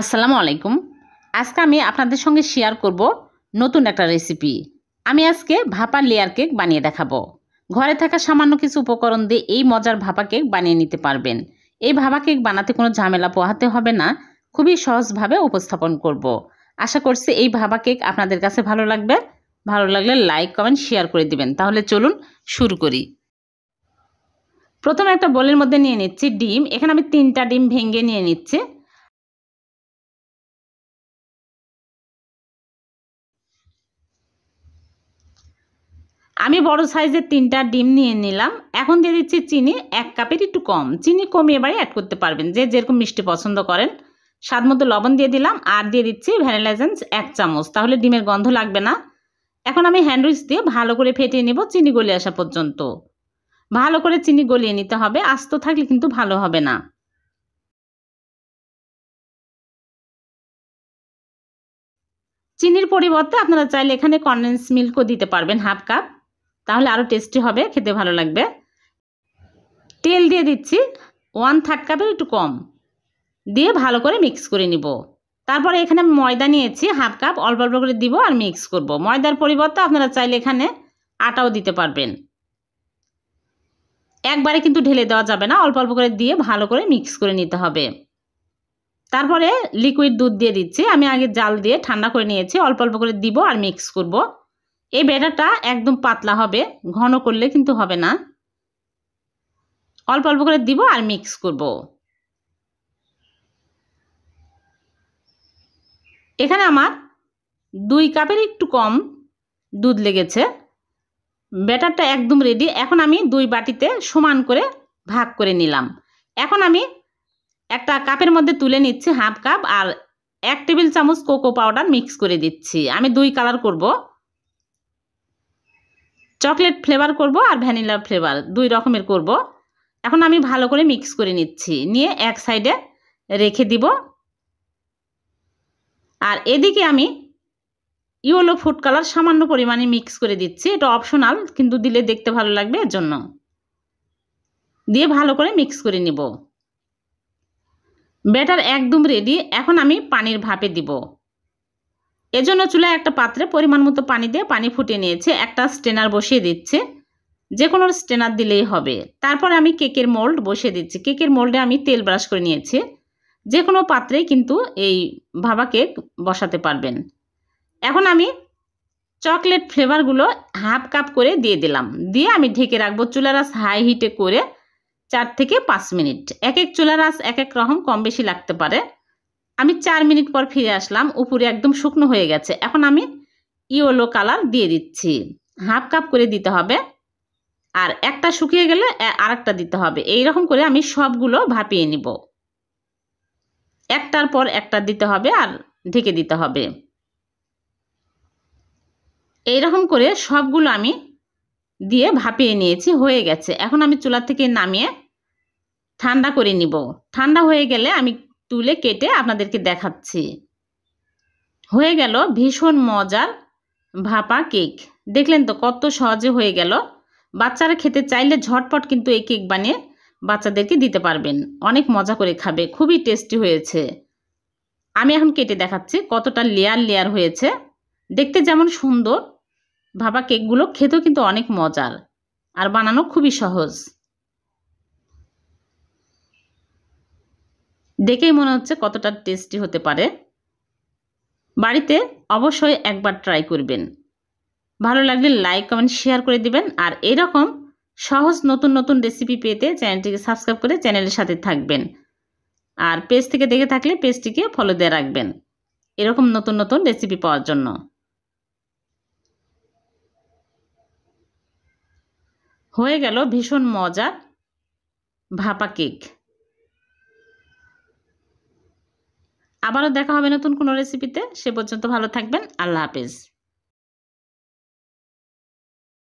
আসসালামু আলাইকুম আজকে আমি আপনাদের সঙ্গে শেয়ার করব নতুন একটা রেসিপি আমি আজকে ভাপা লেয়ার কেক বানিয়ে দেখাবো ঘরে থাকা সামান্য কিছু উপকরণ দিয়ে এই মজার ভাপা কেক বানিয়ে নিতে পারবেন এই ভাপা কেক বানাতে কোনো ঝামেলা পোহাতে হবে না খুবই সহজভাবে উপস্থাপন করব। আশা করছি এই ভাপা কেক আপনাদের কাছে ভালো লাগবে ভালো লাগলে লাইক কমেন্ট শেয়ার করে দিবেন তাহলে চলুন শুরু করি প্রথমে একটা বোলের মধ্যে নিয়ে নিচ্ছি ডিম এখানে আমি তিনটা ডিম ভেঙে নিয়ে নিচ্ছি আমি বড় সাইজের তিনটা ডিম নিয়ে নিলাম এখন দিয়ে দিচ্ছি চিনি এক কাপের একটু কম চিনি কমিয়ে এবারে অ্যাড করতে পারবেন যে যেরকম মিষ্টি পছন্দ করেন স্বাদ মতো লবণ দিয়ে দিলাম আর দিয়ে দিচ্ছি ভ্যানিলাইজেন্স এক চামচ তাহলে ডিমের গন্ধ লাগবে না এখন আমি হ্যান্ডউইচ দিয়ে ভালো করে ফেটিয়ে নেব চিনি গলে আসা পর্যন্ত ভালো করে চিনি গলিয়ে নিতে হবে আস্ত থাকলে কিন্তু ভালো হবে না চিনির পরিবর্তে আপনারা চাইলে এখানে কন্ডেন্স মিল্কও দিতে পারবেন হাফ কাপ তাহলে আরও টেস্টি হবে খেতে ভালো লাগবে তেল দিয়ে দিচ্ছি ওয়ান থার্ড কাপের একটু কম দিয়ে ভালো করে মিক্স করে নিব তারপরে এখানে আমি ময়দা নিয়েছি হাফ কাপ অল্প অল্প করে দিব আর মিক্স করব ময়দার পরিবর্তে আপনারা চাইলে এখানে আটাও দিতে পারবেন একবারে কিন্তু ঢেলে দেওয়া যাবে না অল্প অল্প করে দিয়ে ভালো করে মিক্স করে নিতে হবে তারপরে লিকুইড দুধ দিয়ে দিচ্ছি আমি আগে জাল দিয়ে ঠান্ডা করে নিয়েছি অল্প অল্প করে দিব আর মিক্স করব এই ব্যাটারটা একদম পাতলা হবে ঘন করলে কিন্তু হবে না অল্প অল্প করে দিব আর মিক্স করব এখানে আমার দুই কাপের একটু কম দুধ লেগেছে ব্যাটারটা একদম রেডি এখন আমি দুই বাটিতে সমান করে ভাগ করে নিলাম এখন আমি একটা কাপের মধ্যে তুলে নিচ্ছি হাফ কাপ আর এক টেবিল চামচ কোকো পাউডার মিক্স করে দিচ্ছি আমি দুই কালার করব চকলেট ফ্লেভার করব আর ভ্যানিলা ফ্লেভার দুই রকমের করব এখন আমি ভালো করে মিক্স করে নিচ্ছি নিয়ে এক সাইডে রেখে দিব আর এদিকে আমি ইয়েলো ফুড কালার সামান্য পরিমাণে মিক্স করে দিচ্ছি এটা অপশনাল কিন্তু দিলে দেখতে ভালো লাগবে এর জন্য দিয়ে ভালো করে মিক্স করে নিব ব্যাটার একদম রেডি এখন আমি পানির ভাপে দিব এজন্য চুলায় একটা পাত্রে পরিমাণ মতো পানি দিয়ে পানি ফুটিয়ে নিয়েছে একটা স্টেনার বসিয়ে দিচ্ছে যে কোনো স্টেনার দিলেই হবে তারপর আমি কেকের মোল্ড বসিয়ে দিচ্ছি কেকের মোল্ডে আমি তেল ব্রাশ করে নিয়েছি যে কোনো পাত্রেই কিন্তু এই ভাবা কেক বসাতে পারবেন এখন আমি চকলেট ফ্লেভারগুলো হাফ কাপ করে দিয়ে দিলাম দিয়ে আমি ঢেকে রাখবো চুলারাস হাই হিটে করে চার থেকে পাঁচ মিনিট এক এক চুলারাস এক এক রকম কম বেশি লাগতে পারে আমি চার মিনিট পর ফিরে আসলাম উপরে একদম শুকনো হয়ে গেছে এখন আমি ইয়েলো কালার দিয়ে দিচ্ছি হাফ কাপ করে দিতে হবে আর একটা শুকিয়ে গেলে আর একটা দিতে হবে এই রকম করে আমি সবগুলো ভাপিয়ে নিব একটার পর একটা দিতে হবে আর ঢেকে দিতে হবে এই রকম করে সবগুলো আমি দিয়ে ভাপিয়ে নিয়েছি হয়ে গেছে এখন আমি চুলা থেকে নামিয়ে ঠান্ডা করে নিব ঠান্ডা হয়ে গেলে আমি তুলে কেটে আপনাদেরকে দেখাচ্ছি হয়ে গেল ভীষণ মজার ভাপা কেক দেখলেন তো কত সহজে হয়ে গেল বাচ্চারা খেতে চাইলে ঝটপট কিন্তু এই কেক বানিয়ে বাচ্চাদেরকে দিতে পারবেন অনেক মজা করে খাবে খুবই টেস্টি হয়েছে আমি এখন কেটে দেখাচ্ছি কতটা লেয়ার লেয়ার হয়েছে দেখতে যেমন সুন্দর ভাপা কেকগুলো খেতেও কিন্তু অনেক মজার আর বানানো খুবই সহজ দেখেই মনে হচ্ছে কতটা টেস্টি হতে পারে বাড়িতে অবশ্যই একবার ট্রাই করবেন ভালো লাগলে লাইক কমেন্ট শেয়ার করে দিবেন আর এরকম সহজ নতুন নতুন রেসিপি পেতে চ্যানেলটিকে সাবস্ক্রাইব করে চ্যানেলের সাথে থাকবেন আর পেজ থেকে দেখে থাকলে পেজটিকে ফলো দিয়ে রাখবেন এরকম নতুন নতুন রেসিপি পাওয়ার জন্য হয়ে গেল ভীষণ মজার ভাপা কেক আবারও দেখা হবে নতুন কোনো রেসিপিতে সে পর্যন্ত ভালো থাকবেন আল্লাহ হাফেজ